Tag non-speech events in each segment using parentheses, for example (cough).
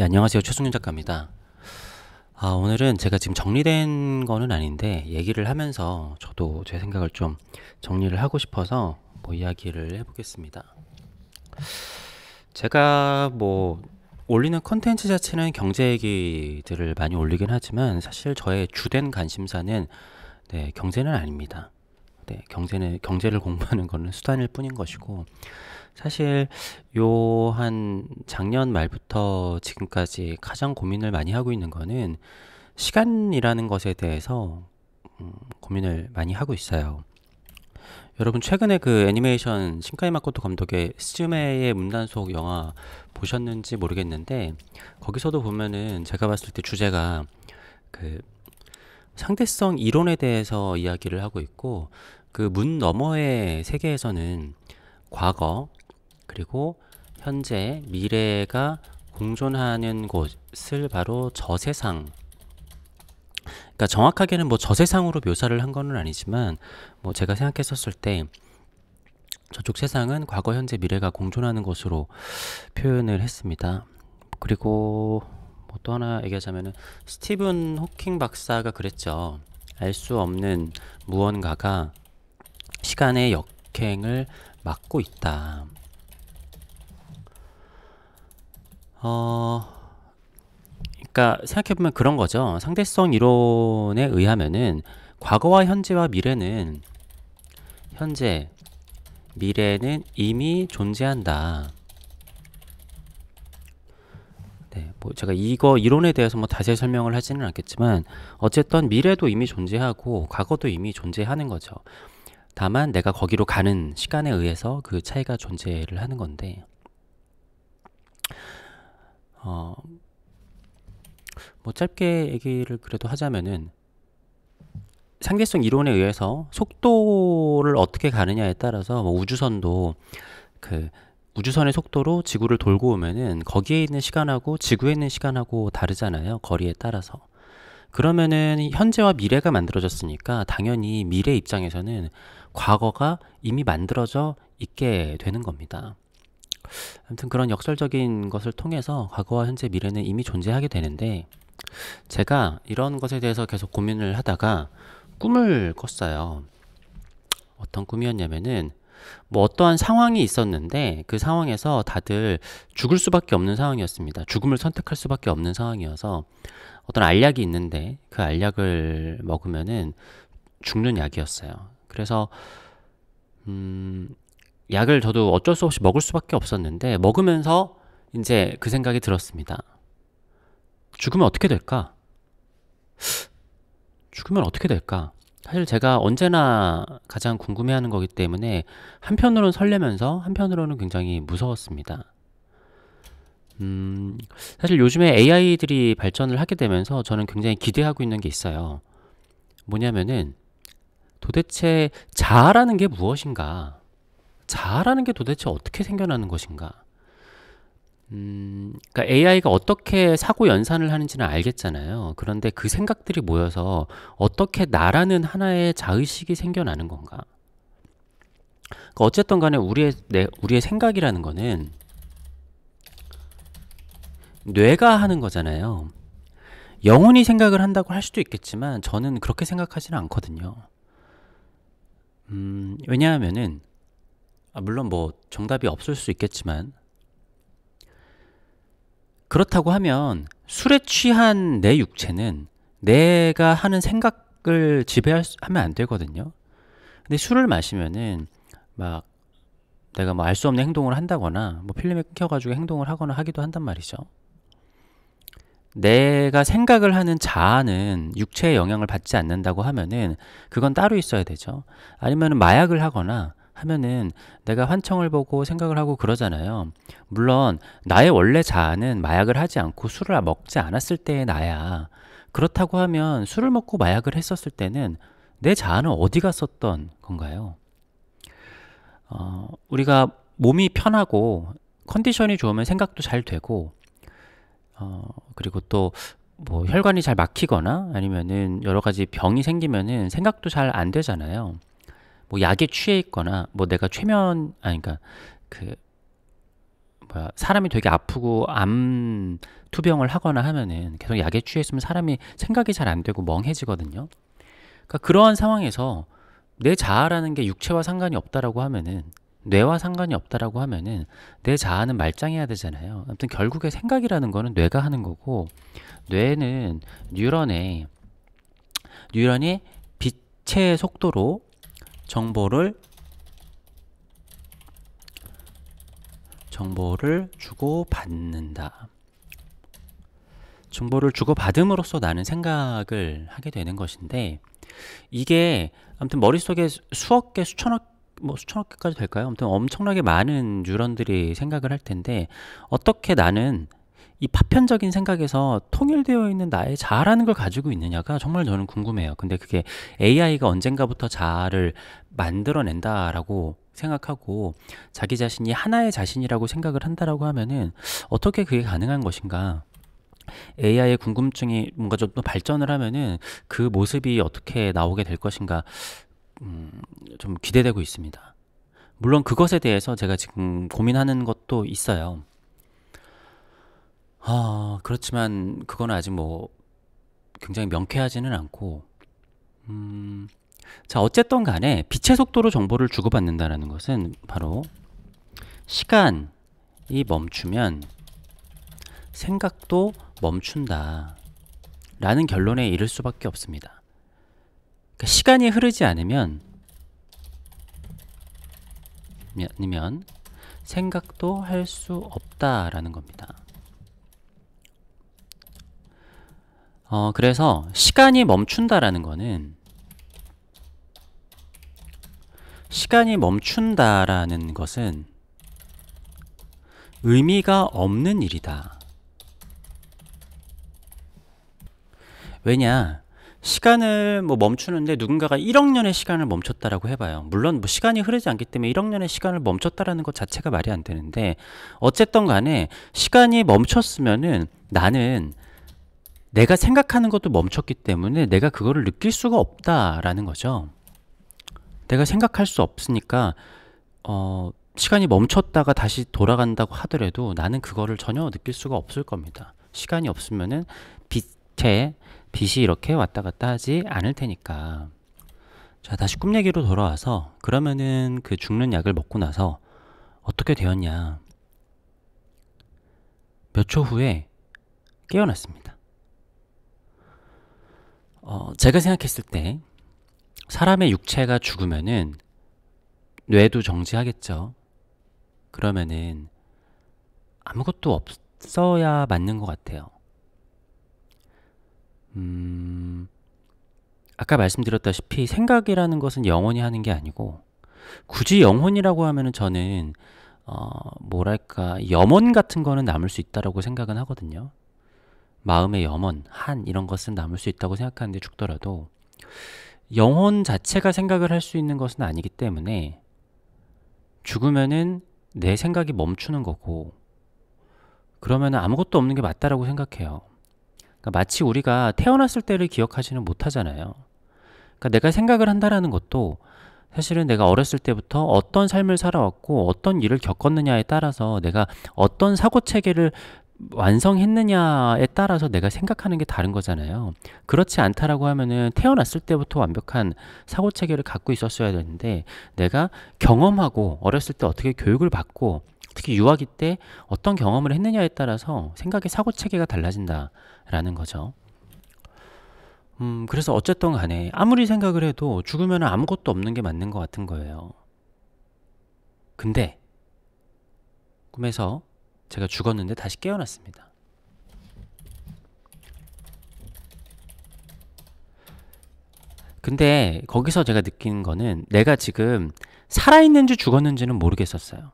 예, 안녕하세요. 최승윤 작가입니다. 아, 오늘은 제가 지금 정리된 거는 아닌데 얘기를 하면서 저도 제 생각을 좀 정리를 하고 싶어서 뭐 이야기를 해보겠습니다. 제가 뭐 올리는 컨텐츠 자체는 경제 얘기들을 많이 올리긴 하지만 사실 저의 주된 관심사는 네, 경제는 아닙니다. 네, 경제는 경제를 공부하는 거는 수단일 뿐인 것이고 사실 요 한 작년 말부터 지금까지 가장 고민을 많이 하고 있는 거는 시간이라는 것에 대해서 음, 고민을 많이 하고 있어요. 여러분 최근에 그 애니메이션 신카이 마코토 감독의 스즈메의 문단속 영화 보셨는지 모르겠는데 거기서도 보면은 제가 봤을 때 주제가 그 상대성 이론에 대해서 이야기를 하고 있고 그 문 너머의 세계에서는 과거 그리고 현재 미래가 공존하는 곳을 바로 저세상 그러니까 정확하게는 뭐 저세상으로 묘사를 한 거는 아니지만 뭐 제가 생각했었을 때 저쪽 세상은 과거 현재 미래가 공존하는 것으로 표현을 했습니다 그리고 뭐또 하나 얘기하자면은 스티븐 호킹 박사가 그랬죠 알 수 없는 무언가가 시간의 역행을 막고 있다 어, 그러니까 생각해보면 그런 거죠. 상대성 이론에 의하면은 과거와 현재와 미래는 현재, 미래는 이미 존재한다. 네, 뭐 제가 이거 이론에 대해서 뭐 다시 설명을 하지는 않겠지만 어쨌든 미래도 이미 존재하고 과거도 이미 존재하는 거죠. 다만 내가 거기로 가는 시간에 의해서 그 차이가 존재를 하는 건데 어, 뭐 짧게 얘기를 그래도 하자면은 상대성 이론에 의해서 속도를 어떻게 가느냐에 따라서 뭐 우주선도 그 우주선의 속도로 지구를 돌고 오면은 거기에 있는 시간하고 지구에 있는 시간하고 다르잖아요. 거리에 따라서. 그러면은 현재와 미래가 만들어졌으니까 당연히 미래 입장에서는 과거가 이미 만들어져 있게 되는 겁니다. 아무튼 그런 역설적인 것을 통해서 과거와 현재 미래는 이미 존재하게 되는데 제가 이런 것에 대해서 계속 고민을 하다가 꿈을 꿨어요. 어떤 꿈이었냐면은 뭐 어떠한 상황이 있었는데 그 상황에서 다들 죽을 수밖에 없는 상황이었습니다. 죽음을 선택할 수밖에 없는 상황이어서 어떤 알약이 있는데 그 알약을 먹으면은 죽는 약이었어요. 그래서 음 약을 저도 어쩔 수 없이 먹을 수밖에 없었는데 먹으면서 이제 그 생각이 들었습니다. 죽으면 어떻게 될까? 죽으면 어떻게 될까? 사실 제가 언제나 가장 궁금해하는 거기 때문에 한편으로는 설레면서 한편으로는 굉장히 무서웠습니다. 음, 사실 요즘에 AI들이 발전을 하게 되면서 저는 굉장히 기대하고 있는 게 있어요. 뭐냐면은 도대체 자아라는 게 무엇인가? 자아라는 게 도대체 어떻게 생겨나는 것인가? 음, 그러니까 AI가 어떻게 사고 연산을 하는지는 알겠잖아요. 그런데 그 생각들이 모여서 어떻게 나라는 하나의 자의식이 생겨나는 건가? 그러니까 어쨌든 간에 우리의 내, 우리의 생각이라는 거는 뇌가 하는 거잖아요. 영혼이 생각을 한다고 할 수도 있겠지만 저는 그렇게 생각하지는 않거든요. 음, 왜냐하면은 아, 물론 뭐 정답이 없을 수 있겠지만 그렇다고 하면 술에 취한 내 육체는 내가 하는 생각을 지배하면 안 되거든요. 근데 술을 마시면은 막 내가 뭐 알 수 없는 행동을 한다거나 뭐 필름에 끊겨가지고 행동을 하거나 하기도 한단 말이죠. 내가 생각을 하는 자아는 육체의 영향을 받지 않는다고 하면은 그건 따로 있어야 되죠. 아니면 마약을 하거나 하면은 내가 환청을 보고 생각을 하고 그러잖아요. 물론 나의 원래 자아는 마약을 하지 않고 술을 먹지 않았을 때의 나야. 그렇다고 하면 술을 먹고 마약을 했었을 때는 내 자아는 어디 갔었던 건가요? 어, 우리가 몸이 편하고 컨디션이 좋으면 생각도 잘 되고 어, 그리고 또 뭐 혈관이 잘 막히거나 아니면은 여러 가지 병이 생기면은 생각도 잘 안 되잖아요. 뭐 약에 취해 있거나 뭐 내가 최면 아니 그러니까 그 뭐야 사람이 되게 아프고 암 투병을 하거나 하면은 계속 약에 취해 있으면 사람이 생각이 잘 안 되고 멍해지거든요. 그러니까 그러한 상황에서 내 자아라는 게 육체와 상관이 없다라고 하면은 뇌와 상관이 없다라고 하면은 내 자아는 말짱해야 되잖아요. 아무튼 결국에 생각이라는 거는 뇌가 하는 거고 뇌는 뉴런에 뉴런이 빛의 속도로 정보를 정보를 주고받는다. 정보를 주고받음으로써 나는 생각을 하게 되는 것인데 이게 아무튼 머릿속에 수억 개, 수천억 뭐 수천억 개까지 될까요? 아무튼 엄청나게 많은 뉴런들이 생각을 할 텐데 어떻게 나는 이 파편적인 생각에서 통일되어 있는 나의 자아라는 걸 가지고 있느냐가 정말 저는 궁금해요. 근데 그게 AI가 언젠가부터 자아를 만들어낸다라고 생각하고 자기 자신이 하나의 자신이라고 생각을 한다라고 하면은 어떻게 그게 가능한 것인가? AI의 궁금증이 뭔가 좀 더 발전을 하면은 그 모습이 어떻게 나오게 될 것인가 음, 좀 기대되고 있습니다. 물론 그것에 대해서 제가 지금 고민하는 것도 있어요. 아, 그렇지만 그건 아직 뭐 굉장히 명쾌하지는 않고 음. 자, 어쨌든 간에 빛의 속도로 정보를 주고받는다라는 것은 바로 시간이 멈추면 생각도 멈춘다. 라는 결론에 이를 수밖에 없습니다. 그러니까 시간이 흐르지 않으면 아니면 생각도 할 수 없다라는 겁니다. 어, 그래서 시간이 멈춘다라는 거는 시간이 멈춘다라는 것은 의미가 없는 일이다. 왜냐? 시간을 뭐 멈추는데 누군가가 1억 년의 시간을 멈췄다라고 해봐요. 물론 뭐 시간이 흐르지 않기 때문에 1억 년의 시간을 멈췄다라는 것 자체가 말이 안 되는데 어쨌든 간에 시간이 멈췄으면은 나는 내가 생각하는 것도 멈췄기 때문에 내가 그거를 느낄 수가 없다라는 거죠. 내가 생각할 수 없으니까 어, 시간이 멈췄다가 다시 돌아간다고 하더라도 나는 그거를 전혀 느낄 수가 없을 겁니다. 시간이 없으면은 빛에 빛이 이렇게 왔다 갔다 하지 않을 테니까. 자, 다시 꿈 얘기로 돌아와서 그러면은 그 죽는 약을 먹고 나서 어떻게 되었냐. 몇 초 후에 깨어났습니다. 어, 제가 생각했을 때 사람의 육체가 죽으면은 뇌도 정지하겠죠. 그러면은 아무것도 없어야 맞는 것 같아요. 음, 아까 말씀드렸다시피 생각이라는 것은 영원히 하는 게 아니고 굳이 영혼이라고 하면은 저는 어, 뭐랄까 염원 같은 거는 남을 수 있다라고 생각은 하거든요. 마음의 염원, 한 이런 것은 남을 수 있다고 생각하는데 죽더라도 영혼 자체가 생각을 할 수 있는 것은 아니기 때문에 죽으면은 내 생각이 멈추는 거고 그러면 아무것도 없는 게 맞다라고 생각해요. 그러니까 마치 우리가 태어났을 때를 기억하지는 못하잖아요. 그러니까 내가 생각을 한다라는 것도 사실은 내가 어렸을 때부터 어떤 삶을 살아왔고 어떤 일을 겪었느냐에 따라서 내가 어떤 사고 체계를 완성했느냐에 따라서 내가 생각하는 게 다른 거잖아요. 그렇지 않다라고 하면은 태어났을 때부터 완벽한 사고 체계를 갖고 있었어야 되는데 내가 경험하고 어렸을 때 어떻게 교육을 받고 특히 유아기 때 어떤 경험을 했느냐에 따라서 생각의 사고 체계가 달라진다라는 거죠. 음, 그래서 어쨌든 간에 아무리 생각을 해도 죽으면 아무것도 없는 게 맞는 것 같은 거예요. 근데 꿈에서 제가 죽었는데 다시 깨어났습니다. 근데 거기서 제가 느낀 거는 내가 지금 살아있는지 죽었는지는 모르겠었어요.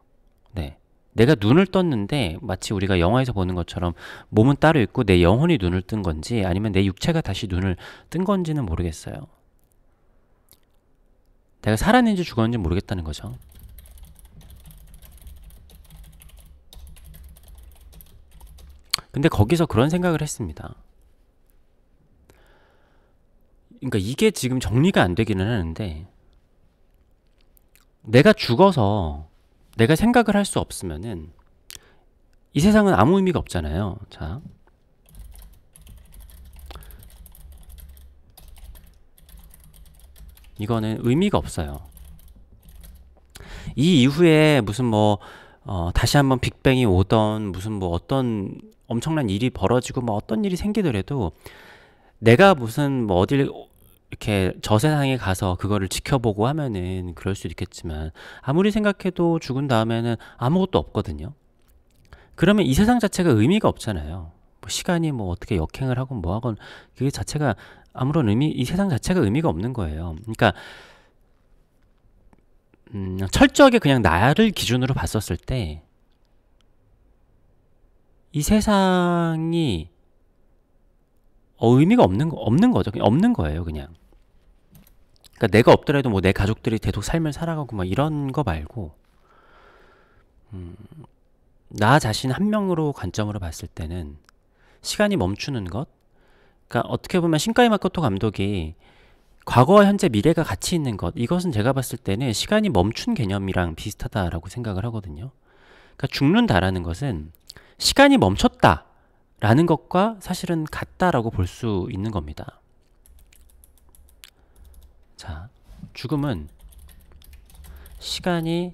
네. 내가 눈을 떴는데 마치 우리가 영화에서 보는 것처럼 몸은 따로 있고 내 영혼이 눈을 뜬 건지 아니면 내 육체가 다시 눈을 뜬 건지는 모르겠어요. 내가 살았는지 죽었는지 모르겠다는 거죠. 근데 거기서 그런 생각을 했습니다. 그러니까 이게 지금 정리가 안 되기는 하는데 내가 죽어서 내가 생각을 할 수 없으면은 이 세상은 아무 의미가 없잖아요. 자. 이거는 의미가 없어요. 이 이후에 무슨 뭐 어, 다시 한번 빅뱅이 오던 무슨 뭐 어떤 엄청난 일이 벌어지고 뭐 어떤 일이 생기더라도 내가 무슨 뭐 어딜 이렇게 저 세상에 가서 그거를 지켜보고 하면은 그럴 수 있겠지만 아무리 생각해도 죽은 다음에는 아무것도 없거든요. 그러면 이 세상 자체가 의미가 없잖아요. 뭐 시간이 뭐 어떻게 역행을 하고뭐 하건 그게 자체가 아무런 의미 이 세상 자체가 의미가 없는 거예요. 그러니까 음, 철저하게 그냥 나를 기준으로 봤었을 때, 이 세상이 어, 의미가 없는, 거, 없는 거죠. 없는 거예요, 그냥. 그러니까 내가 없더라도 뭐 내 가족들이 계속 삶을 살아가고 막 이런 거 말고, 음, 나 자신 한 명으로 관점으로 봤을 때는 시간이 멈추는 것, 그러니까 어떻게 보면 신카이 마코토 감독이 과거와 현재 미래가 같이 있는 것 이것은 제가 봤을 때는 시간이 멈춘 개념이랑 비슷하다라고 생각을 하거든요. 그러니까 죽는다라는 것은 시간이 멈췄다라는 것과 사실은 같다라고 볼 수 있는 겁니다. 자, 죽음은 시간이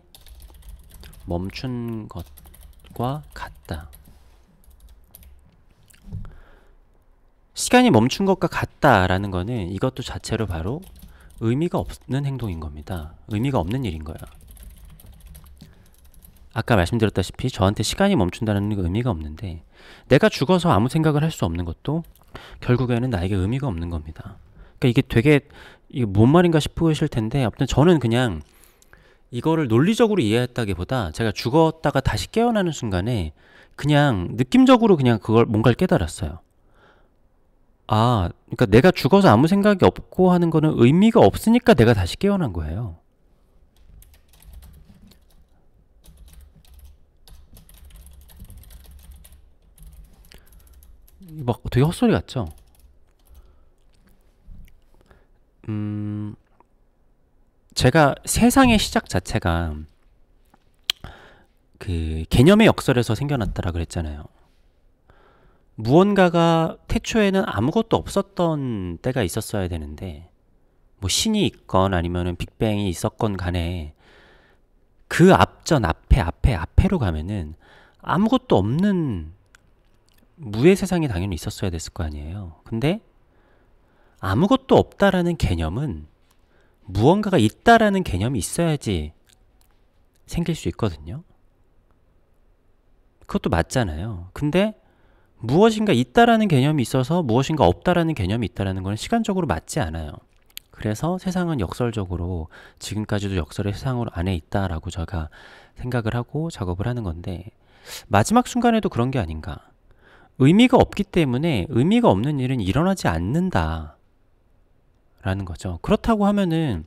멈춘 것과 같다. 시간이 멈춘 것과 같다라는 거는 이것도 자체로 바로 의미가 없는 행동인 겁니다. 의미가 없는 일인 거야. 아까 말씀드렸다시피 저한테 시간이 멈춘다는 게 의미가 없는데 내가 죽어서 아무 생각을 할 수 없는 것도 결국에는 나에게 의미가 없는 겁니다. 그러니까 이게 되게 이게 뭔 말인가 싶으실 텐데 아무튼 저는 그냥 이거를 논리적으로 이해했다기보다 제가 죽었다가 다시 깨어나는 순간에 그냥 느낌적으로 그냥 그걸 뭔가를 깨달았어요. 아, 그러니까 내가 죽어서 아무 생각이 없고 하는 거는 의미가 없으니까 내가 다시 깨어난 거예요. 막 되게 헛소리 같죠? 음, 제가 세상의 시작 자체가 그 개념의 역설에서 생겨났다라 그랬잖아요. 무언가가 태초에는 아무것도 없었던 때가 있었어야 되는데 뭐 신이 있건 아니면은 빅뱅이 있었건 간에 그 앞전 앞에 앞에 앞에로 가면은 아무것도 없는 무의 세상이 당연히 있었어야 됐을 거 아니에요. 근데 아무것도 없다라는 개념은 무언가가 있다라는 개념이 있어야지 생길 수 있거든요. 그것도 맞잖아요. 근데 무엇인가 있다라는 개념이 있어서 무엇인가 없다라는 개념이 있다라는 것은 시간적으로 맞지 않아요. 그래서 세상은 역설적으로 지금까지도 역설의 세상으로 안에 있다라고 제가 생각을 하고 작업을 하는 건데 마지막 순간에도 그런 게 아닌가. 의미가 없기 때문에 의미가 없는 일은 일어나지 않는다. 라는 거죠. 그렇다고 하면은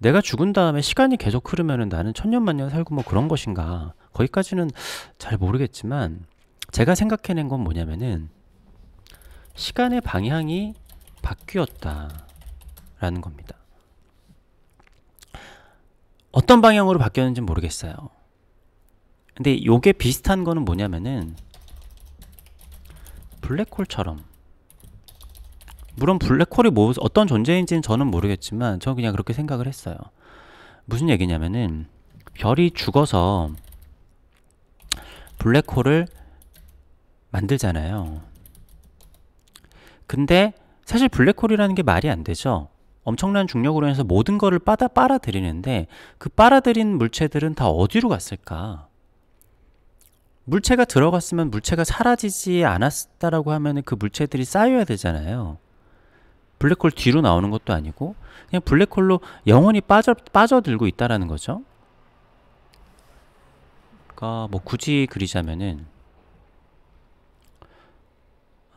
내가 죽은 다음에 시간이 계속 흐르면은 나는 천년만년 살고 뭐 그런 것인가. 거기까지는 잘 모르겠지만 제가 생각해낸 건 뭐냐면은 시간의 방향이 바뀌었다라는 겁니다. 어떤 방향으로 바뀌었는지 모르겠어요. 근데 요게 비슷한 거는 뭐냐면은 블랙홀처럼 물론 블랙홀이 뭐 어떤 존재인지는 저는 모르겠지만 저는 그냥 그렇게 생각을 했어요. 무슨 얘기냐면은 별이 죽어서 블랙홀을 만들잖아요. 근데 사실 블랙홀이라는 게 말이 안 되죠. 엄청난 중력으로 인해서 모든 거를 빠다 빨아들이는데 그 빨아들인 물체들은 다 어디로 갔을까? 물체가 들어갔으면 물체가 사라지지 않았다라고 하면 그 물체들이 쌓여야 되잖아요. 블랙홀 뒤로 나오는 것도 아니고 그냥 블랙홀로 영원히 빠져 빠져들고 있다라는 거죠. 그러니까 뭐 굳이 그리자면은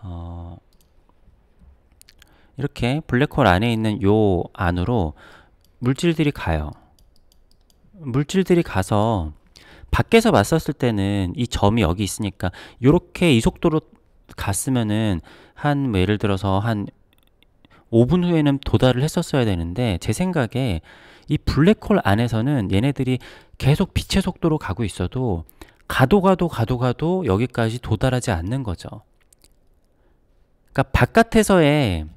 어, 이렇게 블랙홀 안에 있는 요 안으로 물질들이 가요. 물질들이 가서 밖에서 봤었을 때는 이 점이 여기 있으니까 이렇게 이 속도로 갔으면은 한 뭐 예를 들어서 한 5분 후에는 도달을 했었어야 되는데 제 생각에 이 블랙홀 안에서는 얘네들이 계속 빛의 속도로 가고 있어도 가도 가도 가도 가도 여기까지 도달하지 않는 거죠. 그러니까 바깥에서의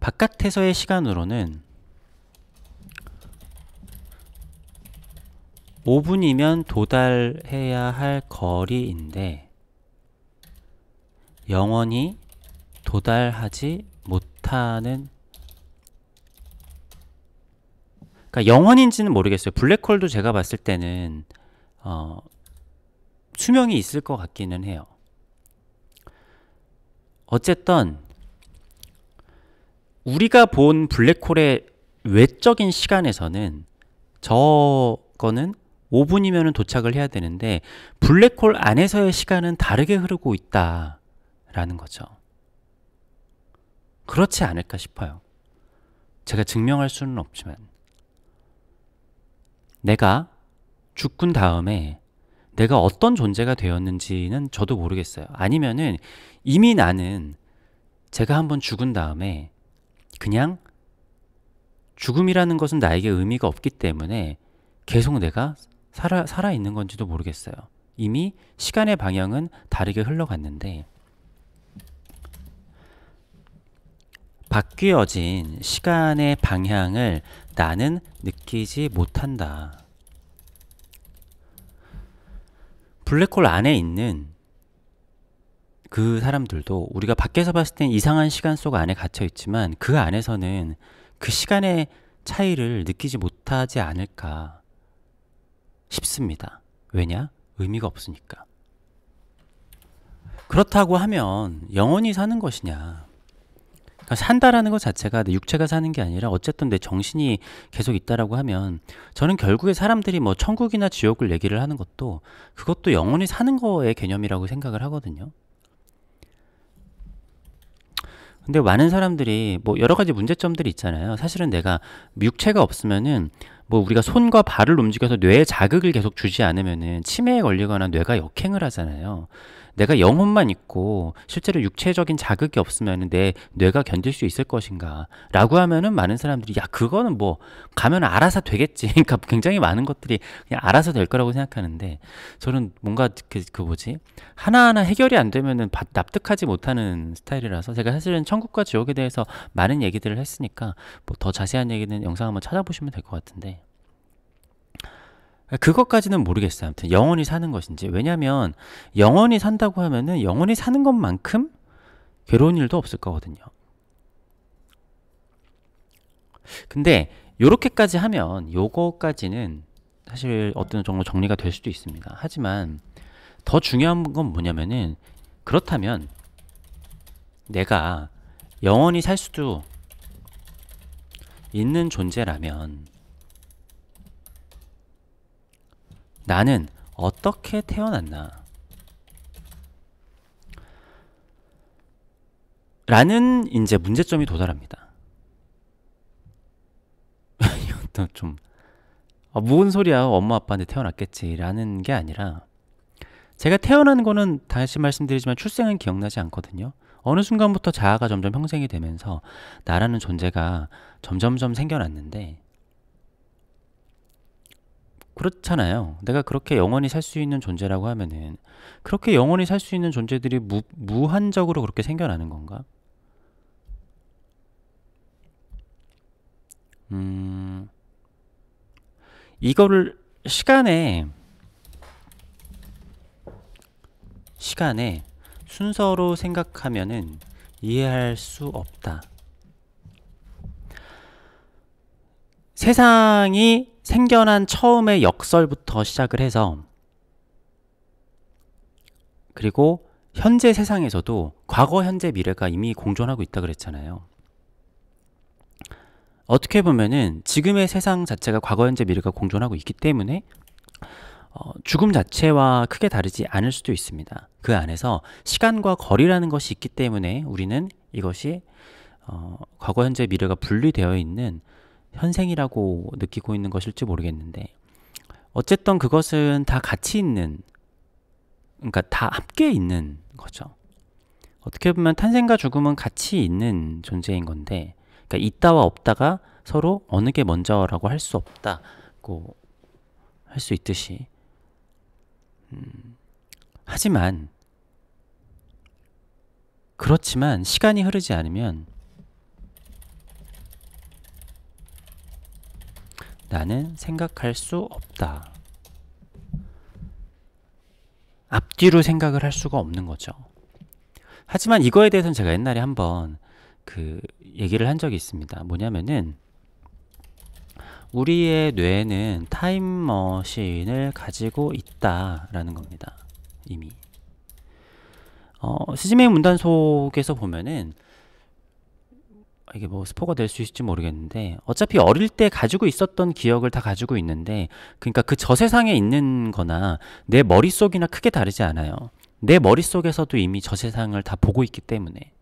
바깥에서의 시간으로는 5분이면 도달해야 할 거리인데 영원히 도달하지 못하는 그러니까 영원인지는 모르겠어요. 블랙홀도 제가 봤을 때는 어, 수명이 있을 것 같기는 해요. 어쨌든 우리가 본 블랙홀의 외적인 시간에서는 저거는 5분이면 도착을 해야 되는데 블랙홀 안에서의 시간은 다르게 흐르고 있다라는 거죠. 그렇지 않을까 싶어요. 제가 증명할 수는 없지만 내가 죽은 다음에 내가 어떤 존재가 되었는지는 저도 모르겠어요. 아니면은 이미 나는 제가 한번 죽은 다음에 그냥 죽음이라는 것은 나에게 의미가 없기 때문에 계속 내가 살아, 살아 있는 건지도 모르겠어요. 이미 시간의 방향은 다르게 흘러갔는데 바뀌어진 시간의 방향을 나는 느끼지 못한다. 블랙홀 안에 있는 그 사람들도 우리가 밖에서 봤을 땐 이상한 시간 속 안에 갇혀 있지만 그 안에서는 그 시간의 차이를 느끼지 못하지 않을까 싶습니다. 왜냐? 의미가 없으니까. 그렇다고 하면 영원히 사는 것이냐? 그러니까 산다라는 것 자체가 내 육체가 사는 게 아니라 어쨌든 내 정신이 계속 있다라고 하면 저는 결국에 사람들이 뭐 천국이나 지옥을 얘기를 하는 것도 그것도 영원히 사는 거의 개념이라고 생각을 하거든요. 근데 많은 사람들이 뭐 여러 가지 문제점들이 있잖아요. 사실은 내가 육체가 없으면은 뭐 우리가 손과 발을 움직여서 뇌에 자극을 계속 주지 않으면은 치매에 걸리거나 뇌가 역행을 하잖아요. 내가 영혼만 있고 실제로 육체적인 자극이 없으면 내 뇌가 견딜 수 있을 것인가라고 하면은 많은 사람들이 야 그거는 뭐 가면 알아서 되겠지. (laughs) 그러니까 굉장히 많은 것들이 그냥 알아서 될 거라고 생각하는데 저는 뭔가 그, 그 뭐지 하나하나 해결이 안 되면은 납득하지 못하는 스타일이라서 제가 사실은 천국과 지옥에 대해서 많은 얘기들을 했으니까 뭐 더 자세한 얘기는 영상 한번 찾아보시면 될 것 같은데. 그것까지는 모르겠어요. 아무튼 영원히 사는 것인지. 왜냐면 영원히 산다고 하면은 영원히 사는 것만큼 괴로운 일도 없을 거거든요. 근데 요렇게까지 하면 요거까지는 사실 어떤 정도 정리가 될 수도 있습니다. 하지만 더 중요한 건 뭐냐면은 그렇다면 내가 영원히 살 수도 있는 존재라면 나는 어떻게 태어났나? 라는 이제 문제점이 도달합니다. (laughs) 이것도 좀 아, 무슨 소리야 엄마 아빠한테 태어났겠지라는 게 아니라 제가 태어난 거는 다시 말씀드리지만 출생은 기억나지 않거든요. 어느 순간부터 자아가 점점 형성이 되면서 나라는 존재가 점점점 생겨났는데 그렇잖아요. 내가 그렇게 영원히 살 수 있는 존재라고 하면은 그렇게 영원히 살 수 있는 존재들이 무, 무한적으로 그렇게 생겨나는 건가? 음, 이거를 시간에 시간에 순서로 생각하면은 이해할 수 없다. 세상이 생겨난 처음의 역설부터 시작을 해서 그리고 현재 세상에서도 과거, 현재, 미래가 이미 공존하고 있다 그랬잖아요. 어떻게 보면은 지금의 세상 자체가 과거, 현재, 미래가 공존하고 있기 때문에 어, 죽음 자체와 크게 다르지 않을 수도 있습니다. 그 안에서 시간과 거리라는 것이 있기 때문에 우리는 이것이 어, 과거, 현재, 미래가 분리되어 있는 현생이라고 느끼고 있는 것일지 모르겠는데 어쨌든 그것은 다 같이 있는 그러니까 다 함께 있는 거죠. 어떻게 보면 탄생과 죽음은 같이 있는 존재인 건데 그러니까 있다와 없다가 서로 어느 게 먼저라고 할 수 없다고 할 수 있듯이 음, 하지만 그렇지만 시간이 흐르지 않으면 나는 생각할 수 없다. 앞뒤로 생각을 할 수가 없는 거죠. 하지만 이거에 대해서는 제가 옛날에 한번 그 얘기를 한 적이 있습니다. 뭐냐면은 우리의 뇌는 타임머신을 가지고 있다라는 겁니다. 이미 어, 스즈메 문단 속에서 보면은 이게 뭐 스포가 될 수 있을지 모르겠는데 어차피 어릴 때 가지고 있었던 기억을 다 가지고 있는데 그러니까 그 저세상에 있는 거나 내 머릿속이나 크게 다르지 않아요. 내 머릿속에서도 이미 저세상을 다 보고 있기 때문에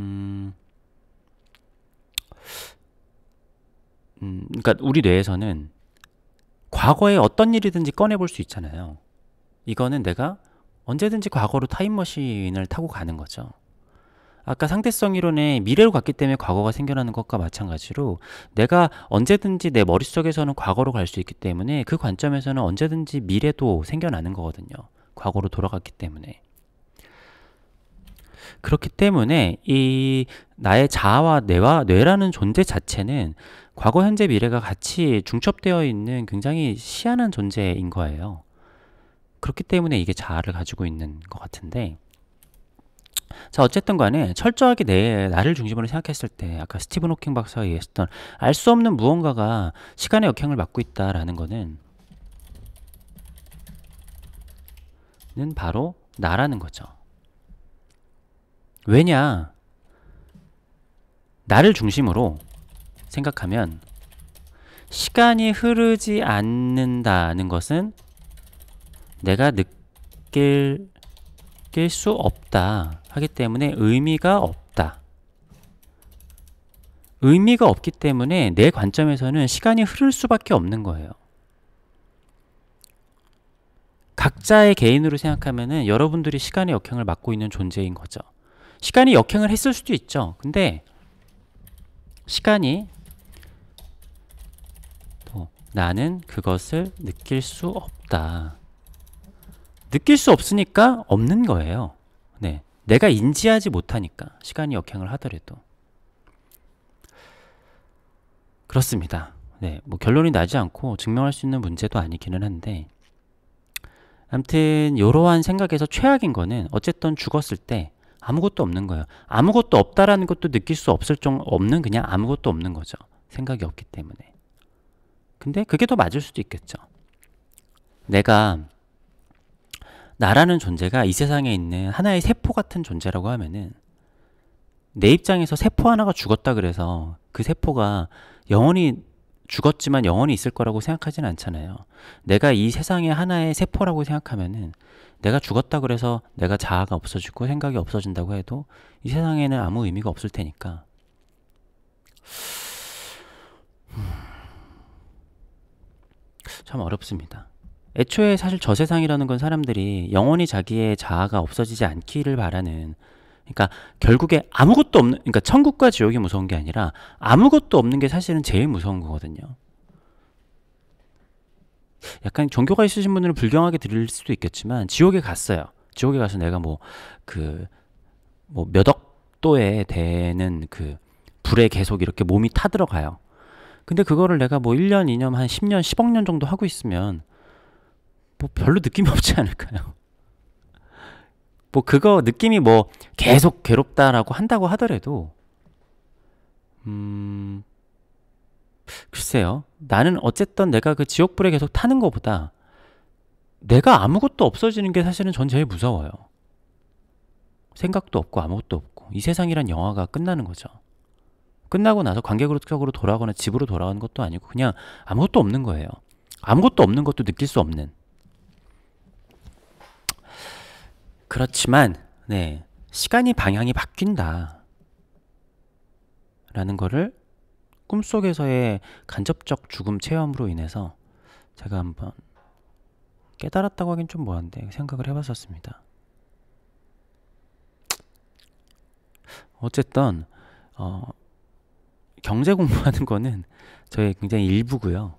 음, 음 그러니까 우리 뇌에서는 과거에 어떤 일이든지 꺼내볼 수 있잖아요. 이거는 내가 언제든지 과거로 타임머신을 타고 가는 거죠. 아까 상대성 이론에 미래로 갔기 때문에 과거가 생겨나는 것과 마찬가지로 내가 언제든지 내 머릿속에서는 과거로 갈 수 있기 때문에 그 관점에서는 언제든지 미래도 생겨나는 거거든요. 과거로 돌아갔기 때문에. 그렇기 때문에 이 나의 자아와 뇌와 뇌라는 존재 자체는 과거, 현재, 미래가 같이 중첩되어 있는 굉장히 시안한 존재인 거예요. 그렇기 때문에 이게 자아를 가지고 있는 것 같은데 자 어쨌든 간에 철저하게 내 나를 중심으로 생각했을 때 아까 스티븐 호킹 박사가 얘기했던 알 수 없는 무언가가 시간의 역행을 맡고 있다라는 거는 는 바로 나라는 거죠. 왜냐 나를 중심으로 생각하면 시간이 흐르지 않는다는 것은 내가 느낄 바뀔 수 없다 하기 때문에 의미가 없다 의미가 없기 때문에 내 관점에서는 시간이 흐를 수밖에 없는 거예요 각자의 개인으로 생각하면은 여러분들이 시간의 역행을 맡고 있는 존재인 거죠 시간이 역행을 했을 수도 있죠 근데 시간이 나는 그것을 느낄 수 없다 느낄 수 없으니까 없는 거예요. 네. 내가 인지하지 못하니까 시간이 역행을 하더라도 그렇습니다. 네, 뭐 결론이 나지 않고 증명할 수 있는 문제도 아니기는 한데 아무튼 이러한 생각에서 최악인 거는 어쨌든 죽었을 때 아무것도 없는 거예요. 아무것도 없다라는 것도 느낄 수 없을 정 없는 그냥 아무것도 없는 거죠. 생각이 없기 때문에. 근데 그게 더 맞을 수도 있겠죠. 내가 나라는 존재가 이 세상에 있는 하나의 세포 같은 존재라고 하면은 내 입장에서 세포 하나가 죽었다 그래서 그 세포가 영원히 죽었지만 영원히 있을 거라고 생각하진 않잖아요. 내가 이 세상의 하나의 세포라고 생각하면은 내가 죽었다 그래서 내가 자아가 없어지고 생각이 없어진다고 해도 이 세상에는 아무 의미가 없을 테니까. 참 어렵습니다. 애초에 사실 저 세상이라는 건 사람들이 영원히 자기의 자아가 없어지지 않기를 바라는 그러니까 결국에 아무것도 없는 그러니까 천국과 지옥이 무서운 게 아니라 아무것도 없는 게 사실은 제일 무서운 거거든요. 약간 종교가 있으신 분들은 불경하게 들릴 수도 있겠지만 지옥에 갔어요. 지옥에 가서 내가 뭐 그 뭐 몇 억도에 되는 그 불에 계속 이렇게 몸이 타들어가요. 근데 그거를 내가 뭐 1년, 2년, 한 10년, 10억 년 정도 하고 있으면 뭐 별로 느낌이 (laughs) 없지 않을까요? 뭐 그거 느낌이 뭐 계속 괴롭다라고 한다고 하더라도 음 글쎄요 나는 어쨌든 내가 그 지옥불에 계속 타는 것보다 내가 아무것도 없어지는 게 사실은 전 제일 무서워요 생각도 없고 아무것도 없고 이 세상이란 영화가 끝나는 거죠 끝나고 나서 관객으로 돌아가거나 집으로 돌아가는 것도 아니고 그냥 아무것도 없는 거예요 아무것도 없는 것도 느낄 수 없는 그렇지만 네 시간이 방향이 바뀐다 라는 거를 꿈속에서의 간접적 죽음 체험으로 인해서 제가 한번 깨달았다고 하긴 좀 뭐한데 생각을 해봤었습니다 어쨌든 어, 경제 공부하는 거는 저의 굉장히 일부고요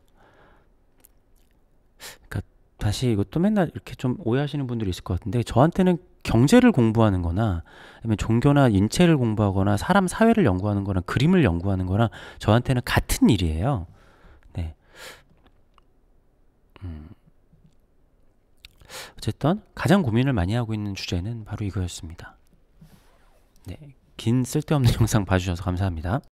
그러니까 다시 이것도 맨날 이렇게 좀 오해하시는 분들이 있을 것 같은데 저한테는 경제를 공부하는 거나 아니면 종교나 인체를 공부하거나 사람 사회를 연구하는 거나 그림을 연구하는 거나 저한테는 같은 일이에요. 네. 음. 어쨌든 가장 고민을 많이 하고 있는 주제는 바로 이거였습니다. 네. 긴 쓸데없는 (laughs) 영상 봐주셔서 감사합니다.